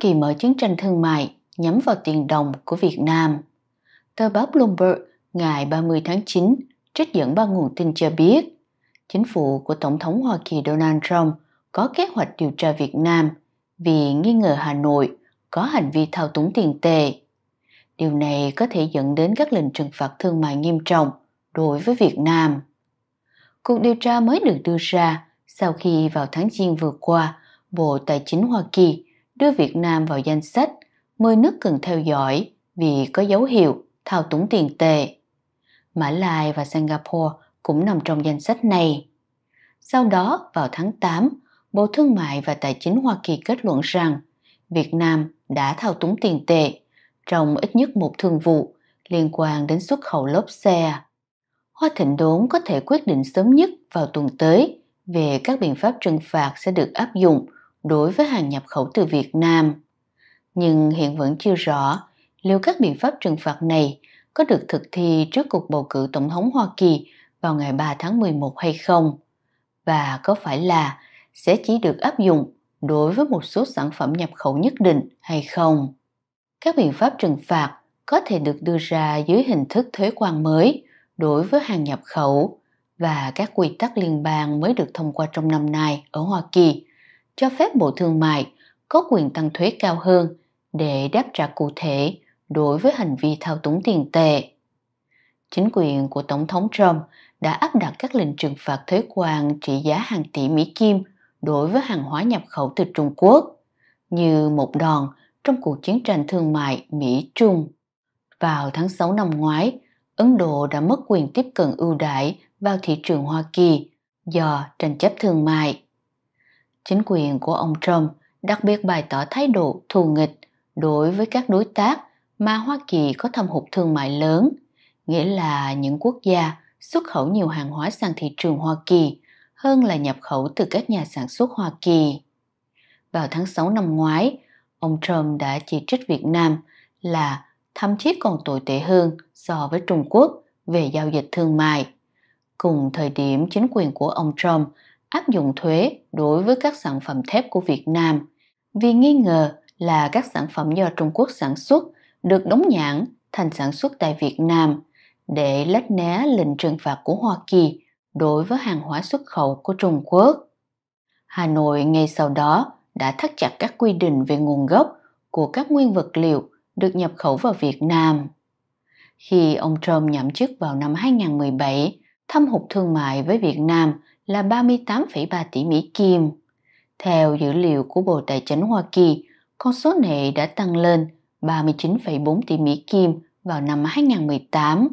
Kỳ mở chiến tranh thương mại nhắm vào tiền đồng của Việt Nam. Tờ báo Bloomberg ngày 30 tháng 9 trích dẫn ba nguồn tin cho biết chính phủ của Tổng thống Hoa Kỳ Donald Trump có kế hoạch điều tra Việt Nam vì nghi ngờ Hà Nội có hành vi thao túng tiền tệ. Điều này có thể dẫn đến các lệnh trừng phạt thương mại nghiêm trọng đối với Việt Nam. Cuộc điều tra mới được đưa ra sau khi vào tháng Giêng vừa qua, Bộ Tài chính Hoa Kỳ đưa Việt Nam vào danh sách 10 nước cần theo dõi vì có dấu hiệu thao túng tiền tệ. Mã Lai và Singapore cũng nằm trong danh sách này. Sau đó, vào tháng 8, Bộ Thương mại và Tài chính Hoa Kỳ kết luận rằng Việt Nam đã thao túng tiền tệ trong ít nhất một thương vụ liên quan đến xuất khẩu lốp xe. Hoa Thịnh Đốn có thể quyết định sớm nhất vào tuần tới về các biện pháp trừng phạt sẽ được áp dụng – đối với hàng nhập khẩu từ Việt Nam. Nhưng hiện vẫn chưa rõ liệu các biện pháp trừng phạt này có được thực thi trước cuộc bầu cử Tổng thống Hoa Kỳ vào ngày 3 tháng 11 hay không, và có phải là sẽ chỉ được áp dụng đối với một số sản phẩm nhập khẩu nhất định hay không. Các biện pháp trừng phạt có thể được đưa ra dưới hình thức thuế quan mới đối với hàng nhập khẩu và các quy tắc liên bang mới được thông qua trong năm nay ở Hoa Kỳ cho phép Bộ Thương mại có quyền tăng thuế cao hơn để đáp trả cụ thể đối với hành vi thao túng tiền tệ. Chính quyền của Tổng thống Trump đã áp đặt các lệnh trừng phạt thuế quan trị giá hàng tỷ Mỹ Kim đối với hàng hóa nhập khẩu từ Trung Quốc như một đòn trong cuộc chiến tranh thương mại Mỹ-Trung. Vào tháng 6 năm ngoái, Ấn Độ đã mất quyền tiếp cận ưu đãi vào thị trường Hoa Kỳ do tranh chấp thương mại chính quyền của ông Trump đặc biệt bày tỏ thái độ thù nghịch đối với các đối tác mà Hoa Kỳ có thâm hụt thương mại lớn, nghĩa là những quốc gia xuất khẩu nhiều hàng hóa sang thị trường Hoa Kỳ hơn là nhập khẩu từ các nhà sản xuất Hoa Kỳ. Vào tháng 6 năm ngoái, ông Trump đã chỉ trích Việt Nam là thậm chí còn tồi tệ hơn so với Trung Quốc về giao dịch thương mại. Cùng thời điểm chính quyền của ông Trump áp dụng thuế đối với các sản phẩm thép của Việt Nam vì nghi ngờ là các sản phẩm do Trung Quốc sản xuất được đóng nhãn thành sản xuất tại Việt Nam để lách né lệnh trừng phạt của Hoa Kỳ đối với hàng hóa xuất khẩu của Trung Quốc. Hà Nội ngay sau đó đã thắt chặt các quy định về nguồn gốc của các nguyên vật liệu được nhập khẩu vào Việt Nam. Khi ông Trump nhậm chức vào năm 2017, thâm hụt thương mại với Việt Nam là 38,3 tỷ Mỹ Kim. Theo dữ liệu của Bộ Tài chính Hoa Kỳ, con số này đã tăng lên 39,4 tỷ Mỹ Kim vào năm 2018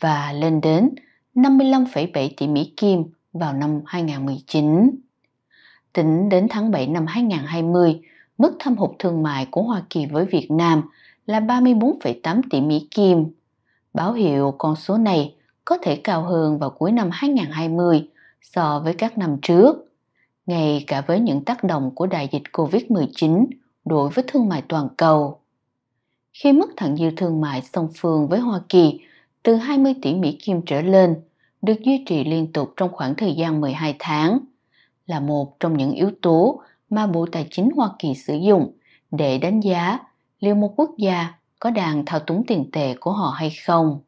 và lên đến 55,7 tỷ Mỹ Kim vào năm 2019. Tính đến tháng 7 năm 2020, mức thâm hụt thương mại của Hoa Kỳ với Việt Nam là 34,8 tỷ Mỹ Kim. Báo hiệu con số này có thể cao hơn vào cuối năm 2020 so với các năm trước, ngay cả với những tác động của đại dịch Covid-19 đối với thương mại toàn cầu. Khi mức thặng dư thương mại song phương với Hoa Kỳ từ 20 tỷ Mỹ Kim trở lên được duy trì liên tục trong khoảng thời gian 12 tháng là một trong những yếu tố mà Bộ Tài chính Hoa Kỳ sử dụng để đánh giá liệu một quốc gia có đang thao túng tiền tệ của họ hay không.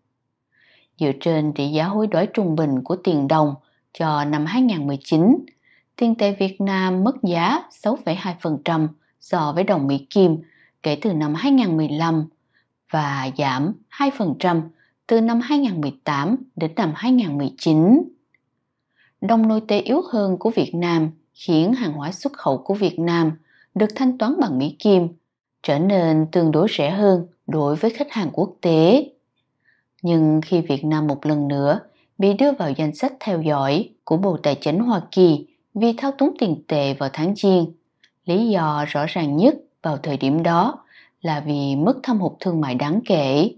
Dựa trên tỷ giá hối đoái trung bình của tiền đồng – cho năm 2019, tiền tệ Việt Nam mất giá 6,2% so với đồng Mỹ Kim kể từ năm 2015 và giảm 2% từ năm 2018 đến năm 2019. Đồng nội tệ yếu hơn của Việt Nam khiến hàng hóa xuất khẩu của Việt Nam được thanh toán bằng Mỹ Kim trở nên tương đối rẻ hơn đối với khách hàng quốc tế. Nhưng khi Việt Nam một lần nữa bị đưa vào danh sách theo dõi của Bộ Tài chính Hoa Kỳ vì thao túng tiền tệ vào tháng Giêng. Lý do rõ ràng nhất vào thời điểm đó là vì mức thâm hụt thương mại đáng kể.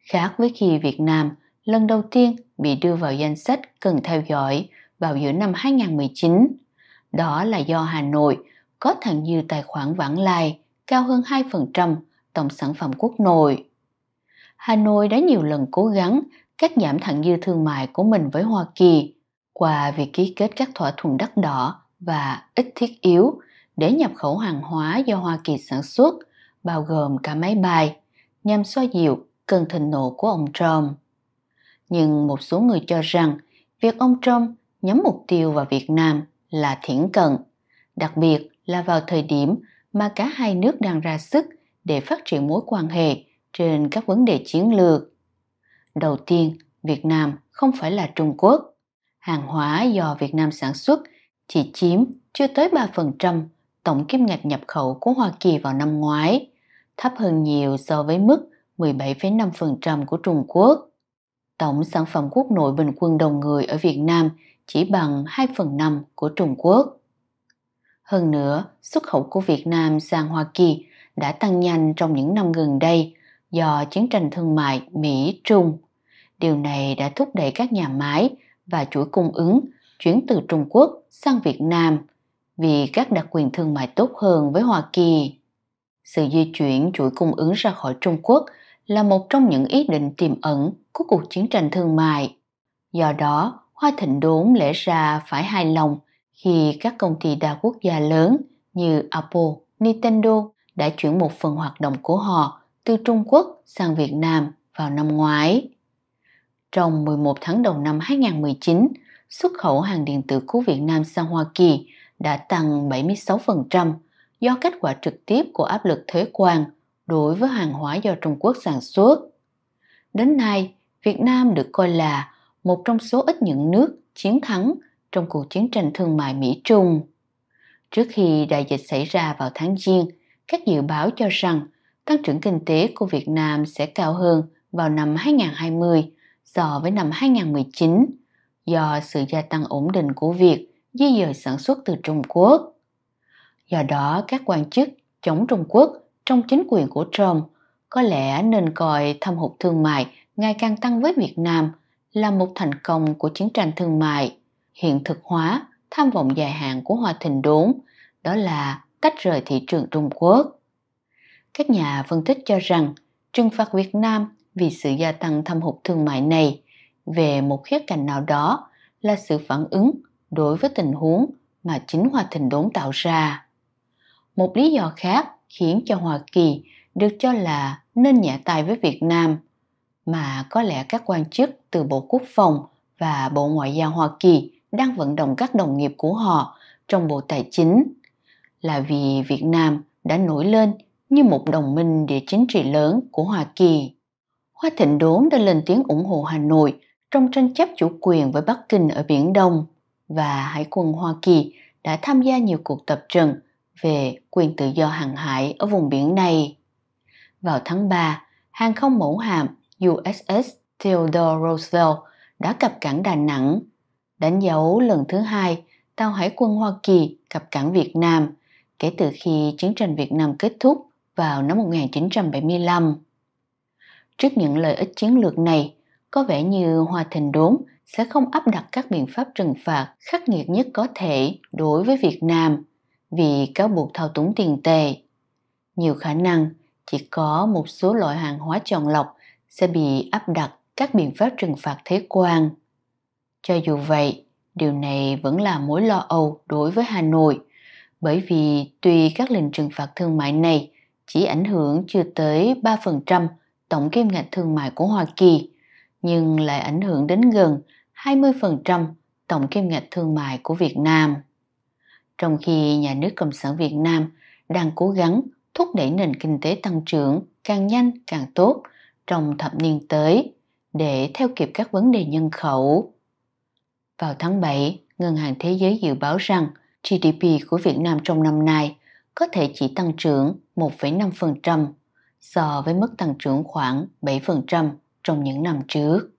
Khác với khi Việt Nam lần đầu tiên bị đưa vào danh sách cần theo dõi vào giữa năm 2019, đó là do Hà Nội có thặng dư tài khoản vãng lai cao hơn 2% tổng sản phẩm quốc nội. Hà Nội đã nhiều lần cố gắng cắt giảm thặng dư thương mại của mình với Hoa Kỳ qua việc ký kết các thỏa thuận đắt đỏ và ít thiết yếu để nhập khẩu hàng hóa do Hoa Kỳ sản xuất, bao gồm cả máy bay, nhằm xoa dịu cơn thịnh nộ của ông Trump. Nhưng một số người cho rằng việc ông Trump nhắm mục tiêu vào Việt Nam là thiển cận, đặc biệt là vào thời điểm mà cả hai nước đang ra sức để phát triển mối quan hệ trên các vấn đề chiến lược. Đầu tiên, Việt Nam không phải là Trung Quốc. Hàng hóa do Việt Nam sản xuất chỉ chiếm chưa tới 3% tổng kim ngạch nhập khẩu của Hoa Kỳ vào năm ngoái, thấp hơn nhiều so với mức 17,5% của Trung Quốc. Tổng sản phẩm quốc nội bình quân đầu người ở Việt Nam chỉ bằng 2 phần 5 của Trung Quốc. Hơn nữa, xuất khẩu của Việt Nam sang Hoa Kỳ đã tăng nhanh trong những năm gần đây do chiến tranh thương mại Mỹ-Trung Điều này đã thúc đẩy các nhà máy và chuỗi cung ứng chuyển từ Trung Quốc sang Việt Nam vì các đặc quyền thương mại tốt hơn với Hoa Kỳ. Sự di chuyển chuỗi cung ứng ra khỏi Trung Quốc là một trong những ý định tiềm ẩn của cuộc chiến tranh thương mại. Do đó, Hoa Thịnh Đốn lẽ ra phải hài lòng khi các công ty đa quốc gia lớn như Apple, Nintendo đã chuyển một phần hoạt động của họ từ Trung Quốc sang Việt Nam vào năm ngoái. Trong 11 tháng đầu năm 2019, xuất khẩu hàng điện tử của Việt Nam sang Hoa Kỳ đã tăng 76% do kết quả trực tiếp của áp lực thuế quan đối với hàng hóa do Trung Quốc sản xuất. Đến nay, Việt Nam được coi là một trong số ít những nước chiến thắng trong cuộc chiến tranh thương mại Mỹ-Trung. Trước khi đại dịch xảy ra vào tháng Giêng, các dự báo cho rằng tăng trưởng kinh tế của Việt Nam sẽ cao hơn vào năm 2020 so với năm 2019 do sự gia tăng ổn định của việc di dời sản xuất từ Trung Quốc. Do đó, các quan chức chống Trung Quốc trong chính quyền của Trump có lẽ nên coi thâm hụt thương mại ngày càng tăng với Việt Nam là một thành công của chiến tranh thương mại, hiện thực hóa tham vọng dài hạn của Hoa Thịnh Đốn, đó là tách rời thị trường Trung Quốc. Các nhà phân tích cho rằng trừng phạt Việt Nam vì sự gia tăng thâm hụt thương mại này về một khía cạnh nào đó là sự phản ứng đối với tình huống mà chính hòa thịnh đốn tạo ra. Một lý do khác khiến cho Hoa Kỳ được cho là nên nhẹ tay với Việt Nam mà có lẽ các quan chức từ Bộ Quốc phòng và Bộ Ngoại giao Hoa Kỳ đang vận động các đồng nghiệp của họ trong Bộ Tài chính là vì Việt Nam đã nổi lên như một đồng minh địa chính trị lớn của Hoa Kỳ. Hoa Thịnh Đốn đã lên tiếng ủng hộ Hà Nội trong tranh chấp chủ quyền với Bắc Kinh ở Biển Đông và Hải quân Hoa Kỳ đã tham gia nhiều cuộc tập trận về quyền tự do hàng hải ở vùng biển này. Vào tháng 3, hàng không mẫu hạm USS Theodore Roosevelt đã cập cảng Đà Nẵng, đánh dấu lần thứ hai tàu hải quân Hoa Kỳ cập cảng Việt Nam kể từ khi chiến tranh Việt Nam kết thúc vào năm 1975. Trước những lợi ích chiến lược này, có vẻ như Hoa Thịnh Đốn sẽ không áp đặt các biện pháp trừng phạt khắc nghiệt nhất có thể đối với Việt Nam vì cáo buộc thao túng tiền tệ. Nhiều khả năng chỉ có một số loại hàng hóa chọn lọc sẽ bị áp đặt các biện pháp trừng phạt thế quan. Cho dù vậy, điều này vẫn là mối lo âu đối với Hà Nội, bởi vì tuy các lệnh trừng phạt thương mại này chỉ ảnh hưởng chưa tới 3% tổng kim ngạch thương mại của Hoa Kỳ, nhưng lại ảnh hưởng đến gần 20% tổng kim ngạch thương mại của Việt Nam. Trong khi nhà nước Cộng sản Việt Nam đang cố gắng thúc đẩy nền kinh tế tăng trưởng càng nhanh càng tốt trong thập niên tới để theo kịp các vấn đề nhân khẩu. Vào tháng 7, Ngân hàng Thế giới dự báo rằng GDP của Việt Nam trong năm nay có thể chỉ tăng trưởng 1,5% so với mức tăng trưởng khoảng 7% trong những năm trước.